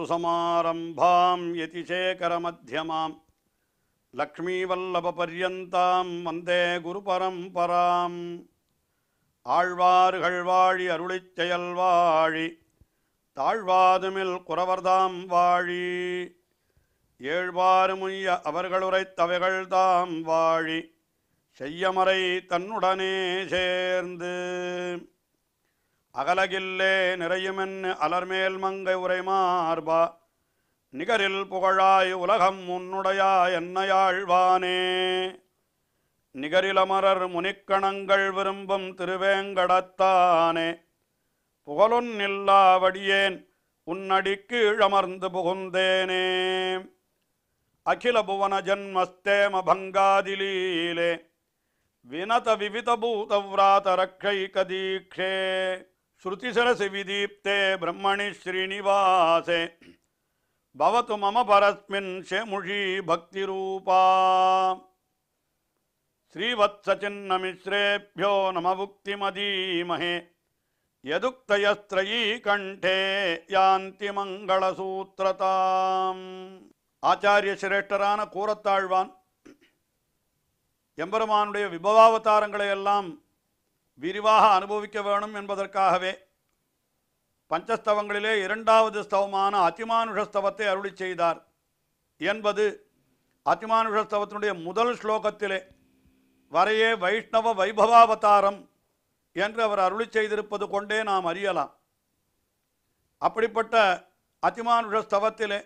குருசமாரம்பாம் யதிசேகரமத்தியமாம் லக்ஷ்மீவல்லபபர்யந்தாம் வந்தே குருபரம்பராம் ஆழ்வார்கள் வாழி அருளிச் செயல் வாழி தாழ்வாதுமில் குறவர்தாம் வாழி ஏழ்வாறுமுய்ய அவர்களுரைத்தவைகள் தாம் வாழி செய்யமறை தன்னுடனே சேர்ந்து அகலகில்லே நிறையுமென் அலர்மேல் மங்கை உரை மார்பா நிகரில் புகழாய் உலகம் உன்னுடையா என்னையாழ்வானே நிகரிலமரர் முனிக்கணங்கள் விரும்பும் திருவேங்கடத்தானே புகழுன் இல்லாவடியேன் உன்னடிக்கு இழமர்ந்து புகுந்தேனே அகில புவன ஜன்மஸ்தேம பங்காதிலீலே வினத விவித பூதவிராத ரக்ஷை கதீக்ஷே श्रुतिसरसिविदीप्ते ब्रह्मणि श्रीनिवासे भवतु मम परस्मिन् शेमुषी भक्तिरूपा श्रीवत्सचिन्नमिश्रेभ्यो नमभुक्तिमदीमहे यदुक्तयस्त्रयी कण्ठे यान्ति मङ्गलसूत्रताम् ஆச்சாரிய சிரேஷ்டரான கூரத்தாழ்வான் எம்பெருமானுடைய விபவாவதாரங்களை எல்லாம் விரிவாக அனுபவிக்க வேணும் என்பதற்காகவே பஞ்சஸ்தவங்களிலே இரண்டாவது ஸ்தவமான அதிமானுஷஸ்தவத்தை அருளி செய்தார் என்பது அதிமானுஷஸ்தவத்தினுடைய முதல் ஸ்லோகத்திலே வரையே வைஷ்ணவ வைபவாவதாரம் என்று அவர் அருளி செய்திருப்பது கொண்டே நாம் அறியலாம் அப்படிப்பட்ட அதிமானுஷஸ்தவத்திலே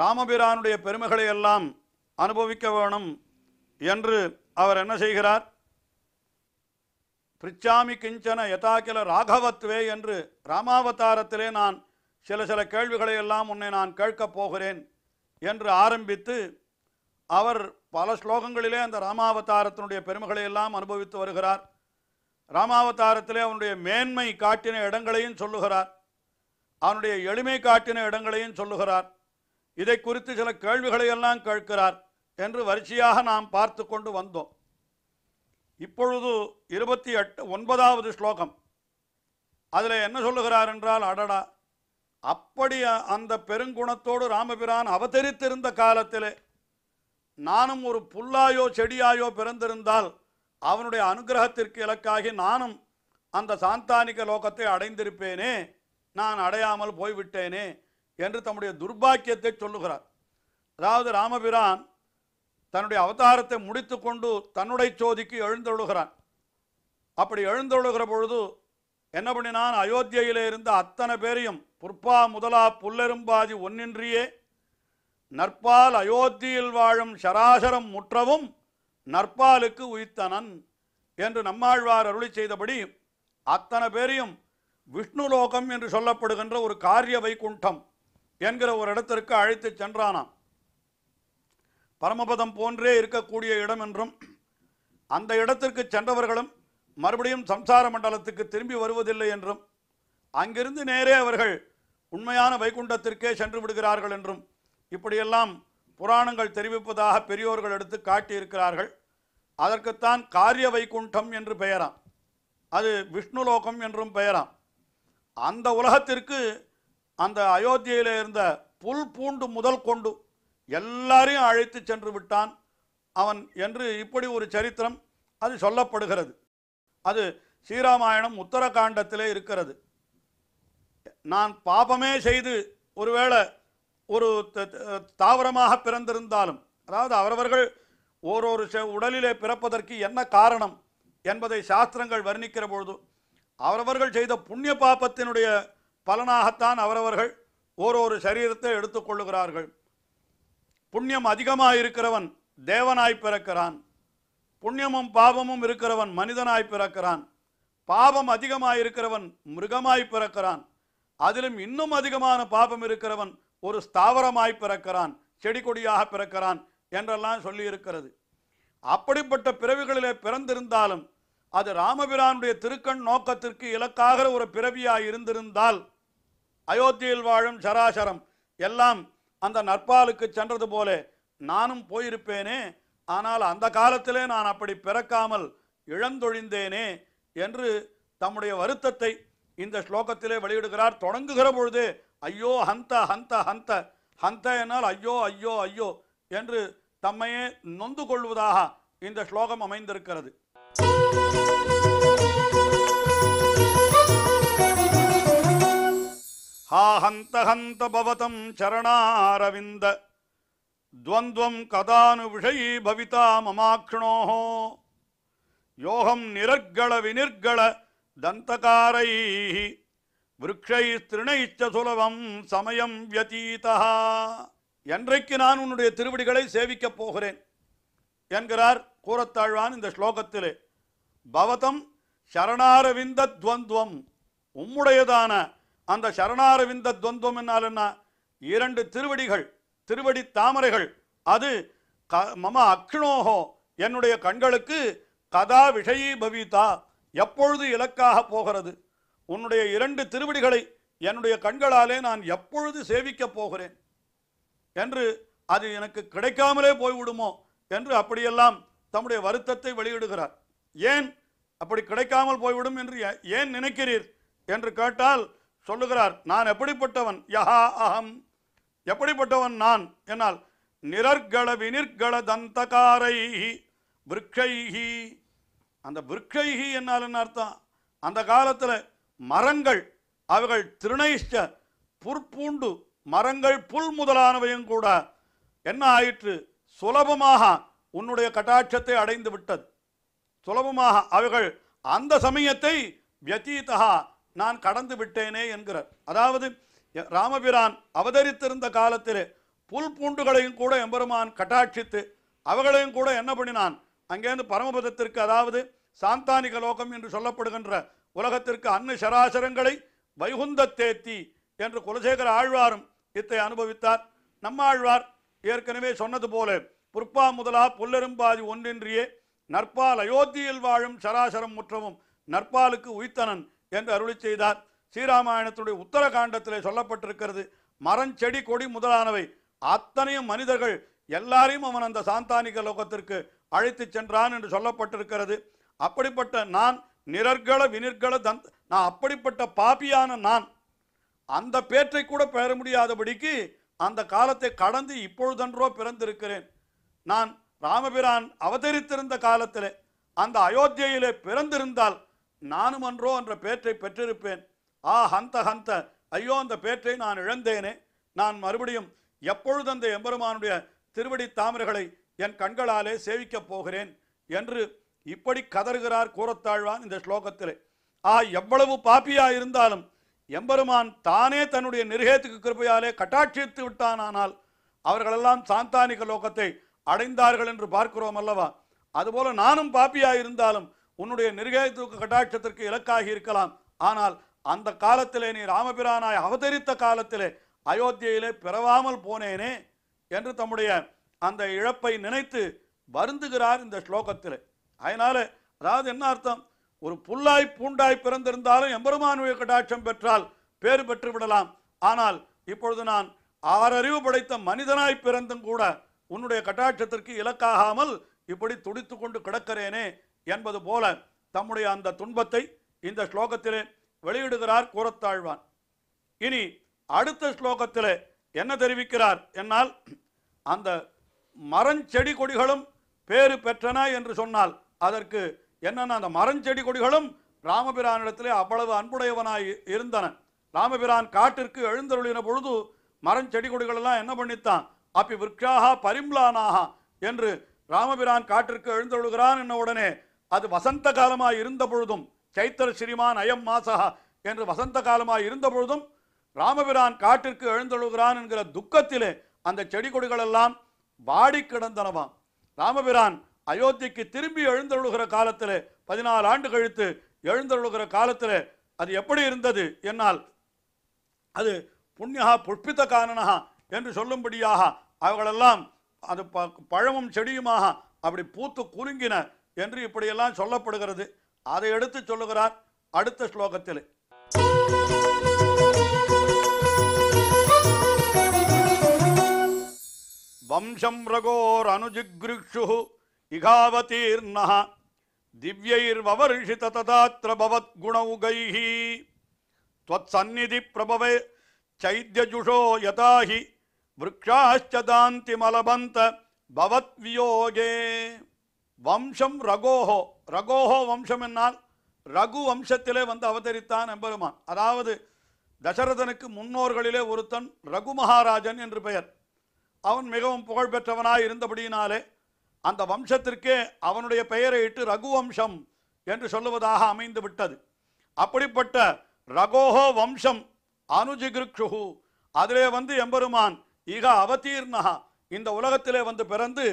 ராமபிரானுடைய பெருமைகளை எல்லாம் அனுபவிக்க வேணும் என்று அவர் என்ன செய்கிறார் பிரிச்சாமி கிஞ்சன யதாக்கில ராகவத்வே என்று ராமாவதாரத்திலே நான் சில சில கேள்விகளை எல்லாம் உன்னை நான் கேட்கப் போகிறேன் என்று ஆரம்பித்து அவர் பல ஸ்லோகங்களிலே அந்த ராமாவதாரத்தினுடைய பெருமைகளை எல்லாம் அனுபவித்து வருகிறார் ராமாவதாரத்திலே அவனுடைய மேன்மை காட்டின இடங்களையும் சொல்லுகிறார் அவனுடைய எளிமை காட்டின இடங்களையும் சொல்லுகிறார் இதை குறித்து சில கேள்விகளை எல்லாம் கேட்கிறார் என்று வரிசையாக நாம் பார்த்து கொண்டு வந்தோம் இப்பொழுது இருபத்தி எட்டு ஒன்பதாவது ஸ்லோகம் அதில் என்ன சொல்லுகிறார் என்றால் அடடா அப்படி அந்த பெருங்குணத்தோடு ராமபிரான் அவதரித்திருந்த காலத்திலே நானும் ஒரு புல்லாயோ செடியாயோ பிறந்திருந்தால் அவனுடைய அனுகிரகத்திற்கு இலக்காகி நானும் அந்த சாந்தானிக லோகத்தை அடைந்திருப்பேனே நான் அடையாமல் போய்விட்டேனே என்று தம்முடைய துர்பாக்கியத்தை சொல்லுகிறார் அதாவது ராமபிரான் தன்னுடைய அவதாரத்தை முடித்து கொண்டு தன்னுடைய சோதிக்கு எழுந்தொழுகிறான் அப்படி எழுந்தொழுகிற பொழுது என்ன பண்ணினான் அயோத்தியிலே இருந்த அத்தனை பேரையும் புற்பா முதலா புல்லெரும்பாதி ஒன்னின்றியே நற்பால் அயோத்தியில் வாழும் சராசரம் முற்றவும் நற்பாலுக்கு உயிர்த்தனன் என்று நம்மாழ்வார் அருளி செய்தபடி அத்தனை பேரையும் விஷ்ணுலோகம் என்று சொல்லப்படுகின்ற ஒரு காரிய வைகுண்டம் என்கிற ஒரு இடத்திற்கு அழைத்து சென்றானாம் பரமபதம் போன்றே இருக்கக்கூடிய இடம் என்றும் அந்த இடத்திற்கு சென்றவர்களும் மறுபடியும் சம்சார மண்டலத்துக்கு திரும்பி வருவதில்லை என்றும் அங்கிருந்து நேரே அவர்கள் உண்மையான வைகுண்டத்திற்கே சென்று விடுகிறார்கள் என்றும் இப்படியெல்லாம் புராணங்கள் தெரிவிப்பதாக பெரியோர்கள் எடுத்து காட்டியிருக்கிறார்கள் அதற்குத்தான் காரிய வைகுண்டம் என்று பெயராம் அது விஷ்ணுலோகம் என்றும் பெயராம் அந்த உலகத்திற்கு அந்த அயோத்தியில் இருந்த புல் பூண்டு முதல் கொண்டு எல்லாரையும் அழைத்து சென்று விட்டான் அவன் என்று இப்படி ஒரு சரித்திரம் அது சொல்லப்படுகிறது அது ஸ்ரீராமாயணம் உத்தரகாண்டத்திலே இருக்கிறது நான் பாபமே செய்து ஒருவேளை ஒரு தாவரமாக பிறந்திருந்தாலும் அதாவது அவரவர்கள் ஓரொரு உடலிலே பிறப்பதற்கு என்ன காரணம் என்பதை சாஸ்திரங்கள் வர்ணிக்கிற பொழுது அவரவர்கள் செய்த புண்ணிய பாபத்தினுடைய பலனாகத்தான் அவரவர்கள் ஓரொரு சரீரத்தை எடுத்துக்கொள்ளுகிறார்கள் புண்ணியம் அதிகமாக இருக்கிறவன் தேவனாய் பிறக்கிறான் புண்ணியமும் பாவமும் இருக்கிறவன் மனிதனாய் பிறக்கிறான் பாவம் அதிகமாக இருக்கிறவன் மிருகமாய் பிறக்கிறான் அதிலும் இன்னும் அதிகமான பாபம் இருக்கிறவன் ஒரு ஸ்தாவரமாய் பிறக்கிறான் செடி கொடியாக பிறக்கிறான் என்றெல்லாம் சொல்லி இருக்கிறது அப்படிப்பட்ட பிறவிகளிலே பிறந்திருந்தாலும் அது ராமபிரானுடைய திருக்கண் நோக்கத்திற்கு இலக்காகிற ஒரு பிறவியாய் இருந்திருந்தால் அயோத்தியில் வாழும் சராசரம் எல்லாம் அந்த நற்பாலுக்கு சென்றது போல நானும் போயிருப்பேனே ஆனால் அந்த காலத்திலே நான் அப்படி பிறக்காமல் இழந்தொழிந்தேனே என்று தம்முடைய வருத்தத்தை இந்த ஸ்லோகத்திலே வெளியிடுகிறார் தொடங்குகிற பொழுது ஐயோ ஹந்த ஹந்த ஹந்த ஹந்த என்னால் ஐயோ ஐயோ ஐயோ என்று தம்மையே நொந்து கொள்வதாக இந்த ஸ்லோகம் அமைந்திருக்கிறது हा हन्त हन्त भवतं चरणारविन्द द्वन्द्वं कदानुविषयी भविता ममाक्ष्णोः योऽहं निरर्गळविनिर्गळदन्तकारैः விரக்ஷைஸ்திருணைச்ச சுலபம் சமயம் வியதீதா என்றைக்கு நான் உன்னுடைய திருவடிகளை சேவிக்கப் போகிறேன் என்கிறார் கூறத்தாழ்வான் இந்த ஸ்லோகத்திலே பவதம் சரணாரவிந்த துவந்துவம் உம்முடையதான அந்த சரணாரவிந்த துவந்தம் என்னால்னா இரண்டு திருவடிகள் திருவடி தாமரைகள் அது க மம அக்னோகோ என்னுடைய கண்களுக்கு கதா விஷயீ பவிதா எப்பொழுது இலக்காக போகிறது உன்னுடைய இரண்டு திருவடிகளை என்னுடைய கண்களாலே நான் எப்பொழுது சேவிக்கப் போகிறேன் என்று அது எனக்கு கிடைக்காமலே போய்விடுமோ என்று அப்படியெல்லாம் தம்முடைய வருத்தத்தை வெளியிடுகிறார் ஏன் அப்படி கிடைக்காமல் போய்விடும் என்று ஏன் நினைக்கிறீர் என்று கேட்டால் சொல்லுகிறார் நான் எப்படிப்பட்டவன் யஹா அகம் எப்படிப்பட்டவன் நான் என்னால் நிரர்கள வினிர்கள தந்தகாரை விற்கைஹி அந்த விற்கைஹி என்னால் என்ன அர்த்தம் அந்த காலத்தில் மரங்கள் அவர்கள் திருணைஷ்ட புற்பூண்டு மரங்கள் புல் முதலானவையும் கூட என்ன ஆயிற்று சுலபமாக உன்னுடைய கட்டாட்சத்தை அடைந்து விட்டது சுலபமாக அவைகள் அந்த சமயத்தை வியதீதா நான் கடந்து விட்டேனே என்கிறார் அதாவது ராமபிரான் அவதரித்திருந்த காலத்திலே புல் பூண்டுகளையும் கூட எம்பெருமான் கட்டாட்சித்து அவர்களையும் கூட என்ன பண்ணினான் அங்கேருந்து பரமபதத்திற்கு அதாவது சாந்தானிக லோகம் என்று சொல்லப்படுகின்ற உலகத்திற்கு அன்ன சராசரங்களை வைகுந்த தேத்தி என்று குலசேகர ஆழ்வாரும் இத்தை அனுபவித்தார் நம்ம ஆழ்வார் ஏற்கனவே சொன்னது போல புற்பா முதலா புல்லெரும்பாதி ஒன்றின்றியே நற்பால் அயோத்தியில் வாழும் சராசரம் முற்றமும் நற்பாலுக்கு உய்த்தனன் என்று அருளி செய்தார் ஸ்ரீராமாயணத்துடைய உத்தரகாண்டத்திலே சொல்லப்பட்டிருக்கிறது மரஞ்செடி கொடி முதலானவை அத்தனையும் மனிதர்கள் எல்லாரையும் அவன் அந்த சாந்தானிக லோகத்திற்கு அழைத்து சென்றான் என்று சொல்லப்பட்டிருக்கிறது அப்படிப்பட்ட நான் நிரர்கள வினிர்கள தந்த நான் அப்படிப்பட்ட பாப்பியான நான் அந்த பேற்றை கூட பெற முடியாதபடிக்கு அந்த காலத்தை கடந்து இப்பொழுதன்றோ பிறந்திருக்கிறேன் நான் ராமபிரான் அவதரித்திருந்த காலத்தில் அந்த அயோத்தியிலே பிறந்திருந்தால் நானும் அன்றோ என்ற பேற்றை பெற்றிருப்பேன் ஆ ஹந்த ஹந்த ஐயோ அந்த பேற்றை நான் இழந்தேனே நான் மறுபடியும் எப்பொழுது அந்த எம்பெருமானுடைய திருவடி தாமரைகளை என் கண்களாலே சேவிக்கப் போகிறேன் என்று இப்படி கதறுகிறார் கூறத்தாழ்வான் இந்த ஸ்லோகத்திலே ஆ எவ்வளவு பாப்பியா இருந்தாலும் எம்பெருமான் தானே தன்னுடைய நிர்கேத்துக்கு கிருப்பையாலே கட்டாட்சித்து விட்டானானால் அவர்களெல்லாம் சாந்தானிக லோகத்தை அடைந்தார்கள் என்று பார்க்கிறோம் அல்லவா அதுபோல நானும் பாப்பியா இருந்தாலும் உன்னுடைய நிர்கயத்துக்கு கட்டாட்சத்திற்கு இலக்காகி இருக்கலாம் ஆனால் அந்த காலத்திலே நீ ராமபிரானாய் அவதரித்த காலத்திலே அயோத்தியிலே பிறவாமல் போனேனே என்று தம்முடைய அந்த இழப்பை நினைத்து வருந்துகிறார் இந்த ஸ்லோகத்தில் அதனால் அதாவது என்ன அர்த்தம் ஒரு புல்லாய் பூண்டாய் பிறந்திருந்தாலும் எம்பெருமானுடைய கட்டாட்சம் பெற்றால் பேர் பெற்று விடலாம் ஆனால் இப்பொழுது நான் ஆறறிவு படைத்த மனிதனாய் பிறந்தும் கூட உன்னுடைய கட்டாட்சத்திற்கு இலக்காகாமல் இப்படி துடித்து கொண்டு கிடக்கிறேனே என்பது போல தம்முடைய அந்த துன்பத்தை இந்த ஸ்லோகத்திலே வெளியிடுகிறார் கூறத்தாழ்வான் இனி அடுத்த ஸ்லோகத்தில் என்ன தெரிவிக்கிறார் என்னால் அந்த மரஞ்செடி கொடிகளும் பேறு பெற்றன என்று சொன்னால் அதற்கு என்னென்ன அந்த மரஞ்செடி கொடிகளும் ராமபிரானிடத்திலே அவ்வளவு அன்புடையவனாய் இருந்தன ராமபிரான் காட்டிற்கு எழுந்தருளின பொழுது மரஞ்செடி கொடிகளெல்லாம் என்ன பண்ணித்தான் அப்பி விற்காக பரிம்லானாக என்று ராமபிரான் காட்டிற்கு எழுந்தருளுகிறான் என்ன உடனே அது வசந்த காலமாக இருந்த பொழுதும் சைத்திர ஸ்ரீமான் அயம் மாசகா என்று வசந்த காலமாக இருந்த பொழுதும் ராமபிரான் காட்டிற்கு எழுந்தழுகிறான் என்கிற துக்கத்திலே அந்த செடி கொடிகள் எல்லாம் வாடி கிடந்தனவாம் ராமபிரான் அயோத்திக்கு திரும்பி எழுந்தொழுகிற காலத்தில் பதினாலு ஆண்டு கழித்து எழுந்தொழுகிற காலத்தில் அது எப்படி இருந்தது என்னால் அது புண்ணியா புஷ்பித்த காரணா என்று சொல்லும்படியாக அவர்களெல்லாம் அது ப பழமும் செடியுமாக அப்படி பூத்து குலுங்கின என்று இப்படியெல்லாம் சொல்லப்படுகிறது அதை எடுத்து சொல்லுகிறார் அடுத்த ஸ்லோகத்தில் வம்சம் ரகோர் அனுஜிக்ஷு இகாவதீர்ண திவ்யைர்வவர்ஷித ததாத்திர பவத் குணவுகைஹி त्वत्सन्निधि சந்நிதி பிரபவே சைத்தியஜுஷோ யதாஹி விரக்ஷாச்சதாந்தி மலபந்த பவத் வியோகே வம்சம் ரகோஹோ ரகோஹோ வம்சம் என்னால் ரகு வம்சத்திலே வந்து அவதரித்தான் எம்பெருமான் அதாவது தசரதனுக்கு முன்னோர்களிலே ஒருத்தன் ரகு மகாராஜன் என்று பெயர் அவன் மிகவும் புகழ்பெற்றவனாய் இருந்தபடியினாலே அந்த வம்சத்திற்கே அவனுடைய பெயரை இட்டு ரகு வம்சம் என்று சொல்லுவதாக அமைந்து விட்டது அப்படிப்பட்ட ரகோஹோ வம்சம் அனுஜிகிருக்ஷுகு அதிலே வந்து எம்பெருமான் இக அவதீர்ணகா இந்த உலகத்திலே வந்து பிறந்து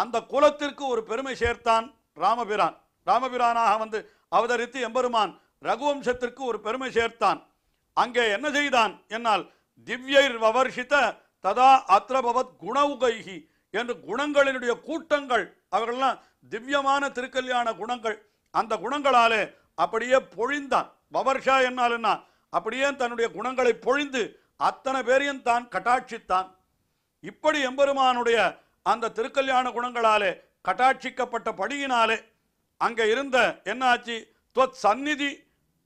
அந்த குலத்திற்கு ஒரு பெருமை சேர்த்தான் ராமபிரான் ராமபிரானாக வந்து அவதரித்து எம்பெருமான் ரகுவம்சத்திற்கு ஒரு பெருமை சேர்த்தான் அங்கே என்ன செய்தான் என்னால் திவ்யர் வவர்ஷித ததா அத்ரபவத் குணவுகைகி என்று குணங்களினுடைய கூட்டங்கள் அவர்கள்லாம் திவ்யமான திருக்கல்யாண குணங்கள் அந்த குணங்களாலே அப்படியே பொழிந்தான் வவர்ஷா என்னால் என்ன அப்படியே தன்னுடைய குணங்களை பொழிந்து அத்தனை பேரையும் தான் கட்டாட்சித்தான் இப்படி எம்பெருமானுடைய அந்த திருக்கல்யாண குணங்களாலே கட்டாட்சிக்கப்பட்ட படியினாலே அங்கே இருந்த என்னாச்சு துவத் சந்நிதி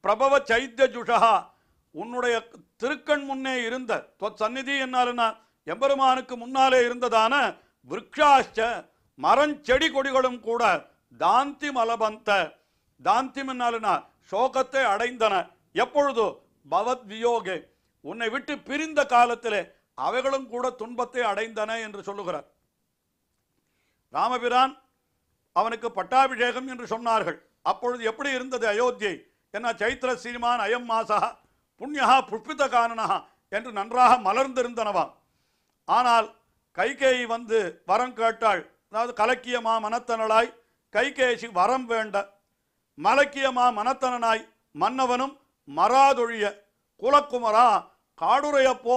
பிரபவ சைத்திய ஜுஷகா உன்னுடைய திருக்கண் முன்னே இருந்த துவத் சந்நிதி என்னாலுன்னா எம்பெருமானுக்கு முன்னாலே இருந்ததான விரக்ஷாச்ச மரஞ்செடி கொடிகளும் கூட தாந்தி மலபந்த தாந்தி என்னாலுனா சோகத்தை அடைந்தன எப்பொழுது பவத் வியோகே உன்னை விட்டு பிரிந்த காலத்திலே அவைகளும் கூட துன்பத்தை அடைந்தன என்று சொல்லுகிறார் ராமபிரான் அவனுக்கு பட்டாபிஷேகம் என்று சொன்னார்கள் அப்பொழுது எப்படி இருந்தது அயோத்தியை என்ன சைத்திர சீமான் அயம் மாசா புண்ணியகா புஷ்பித காரணா என்று நன்றாக மலர்ந்திருந்தனவாம் ஆனால் கைகேயி வந்து வரம் கேட்டாள் அதாவது கலக்கியமா மனத்தனலாய் கைகேசி வரம் வேண்ட மலக்கியமா மனத்தனாய் மன்னவனும் மராதொழிய குலக்குமரா காடுரைய போ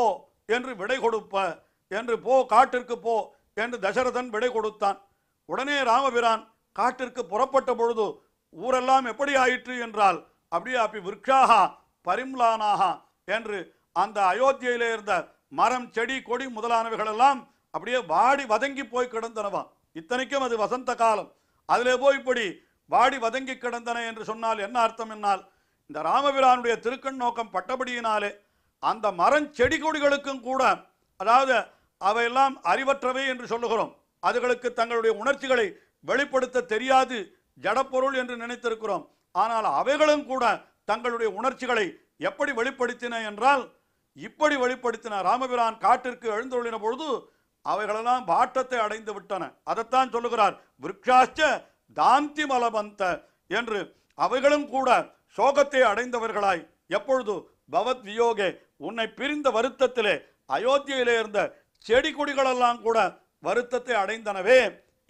என்று விடை கொடுப்ப என்று போ காட்டிற்கு போ என்று தசரதன் விடை கொடுத்தான் உடனே ராமபிரான் காட்டிற்கு புறப்பட்ட பொழுது ஊரெல்லாம் எப்படி ஆயிற்று என்றால் அப்படியே அப்படி விற்காக பரிம்லானாக என்று அந்த அயோத்தியில இருந்த மரம் செடி கொடி முதலானவைகளெல்லாம் அப்படியே வாடி வதங்கி போய் கிடந்தனவா இத்தனைக்கும் அது வசந்த காலம் அதிலே போய் இப்படி வாடி வதங்கி கிடந்தன என்று சொன்னால் என்ன அர்த்தம் என்னால் இந்த ராமபிரானுடைய திருக்கண் நோக்கம் பட்டபடியினாலே அந்த மரம் செடி கொடிகளுக்கும் கூட அதாவது அவையெல்லாம் அறிவற்றவை என்று சொல்லுகிறோம் அதுகளுக்கு தங்களுடைய உணர்ச்சிகளை வெளிப்படுத்த தெரியாது ஜடப்பொருள் என்று நினைத்திருக்கிறோம் ஆனால் அவைகளும் கூட தங்களுடைய உணர்ச்சிகளை எப்படி வெளிப்படுத்தின என்றால் இப்படி வெளிப்படுத்தின ராமபிரான் காட்டிற்கு எழுந்தொழின பொழுது அவைகளெல்லாம் பாட்டத்தை அடைந்து விட்டன அதைத்தான் சொல்லுகிறார் விரக்ஷாச்ச தாந்தி மலபந்த என்று அவைகளும் கூட சோகத்தை அடைந்தவர்களாய் எப்பொழுது பவத் வியோகே உன்னை பிரிந்த வருத்தத்திலே அயோத்தியிலே இருந்த செடி கொடிகளெல்லாம் கூட வருத்தத்தை அடைந்தனவே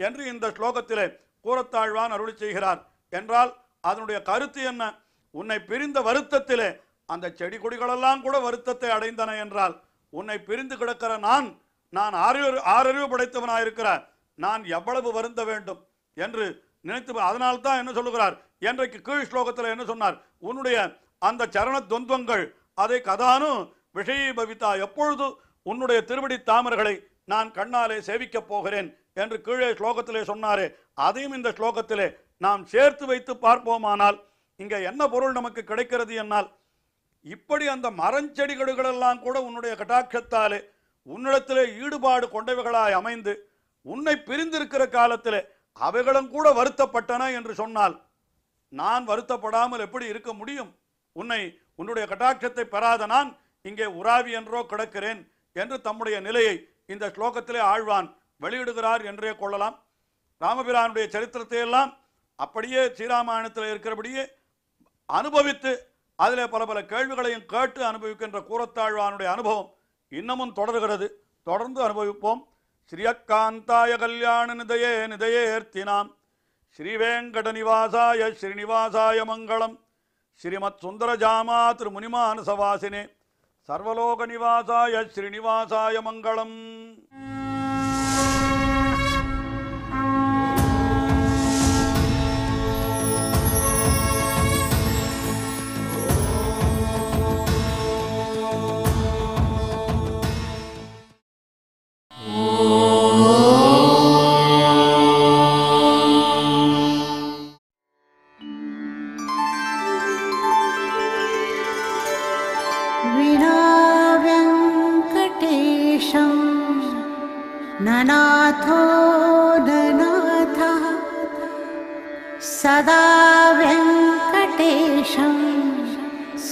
என்று இந்த ஸ்லோகத்திலே கூறத்தாழ்வான் அருள் செய்கிறார் என்றால் அதனுடைய கருத்து என்ன உன்னை பிரிந்த வருத்தத்திலே அந்த செடி கொடிகளெல்லாம் கூட வருத்தத்தை அடைந்தன என்றால் உன்னை பிரிந்து கிடக்கிற நான் நான் ஆறறிவு ஆறறிவு படைத்தவனாயிருக்கிற நான் எவ்வளவு வருந்த வேண்டும் என்று நினைத்து அதனால் தான் என்ன சொல்லுகிறார் என்றைக்கு கீழ் ஸ்லோகத்தில் என்ன சொன்னார் உன்னுடைய அந்த சரண துவந்தங்கள் அதை கதானு விஷயீபவித்தா எப்பொழுது உன்னுடைய திருவடி தாமர்களை நான் கண்ணாலே சேவிக்கப் போகிறேன் என்று கீழே ஸ்லோகத்திலே சொன்னாரே அதையும் இந்த ஸ்லோகத்திலே நாம் சேர்த்து வைத்து பார்ப்போமானால் இங்கே என்ன பொருள் நமக்கு கிடைக்கிறது என்னால் இப்படி அந்த மரஞ்செடிகளுகளெல்லாம் கூட உன்னுடைய கட்டாட்சத்தாலே உன்னிடத்திலே ஈடுபாடு கொண்டவைகளாய் அமைந்து உன்னை பிரிந்திருக்கிற காலத்திலே அவைகளும் கூட வருத்தப்பட்டன என்று சொன்னால் நான் வருத்தப்படாமல் எப்படி இருக்க முடியும் உன்னை உன்னுடைய கட்டாட்சத்தை பெறாத நான் இங்கே உராவி என்றோ கிடக்கிறேன் என்று தம்முடைய நிலையை இந்த ஸ்லோகத்திலே ஆழ்வான் வெளியிடுகிறார் என்றே கொள்ளலாம் ராமபிரானுடைய சரித்திரத்தை எல்லாம் அப்படியே ஸ்ரீராமாயணத்தில் இருக்கிறபடியே அனுபவித்து அதில் பல பல கேள்விகளையும் கேட்டு அனுபவிக்கின்ற கூரத்தாழ்வானுடைய அனுபவம் இன்னமும் தொடர்கிறது தொடர்ந்து அனுபவிப்போம் ஸ்ரீயக்காந்தாய கல்யாண நிதையே நிதையேர்த்தினாம் ஸ்ரீவேங்கட நிவாசாய ஸ்ரீனிவாசாய மங்களம் ஸ்ரீமத் சுந்தரஜாமா திரு முனிமானசவாசினே சர்வலோக நிவாசாய ஸ்ரீனிவாசாய மங்களம்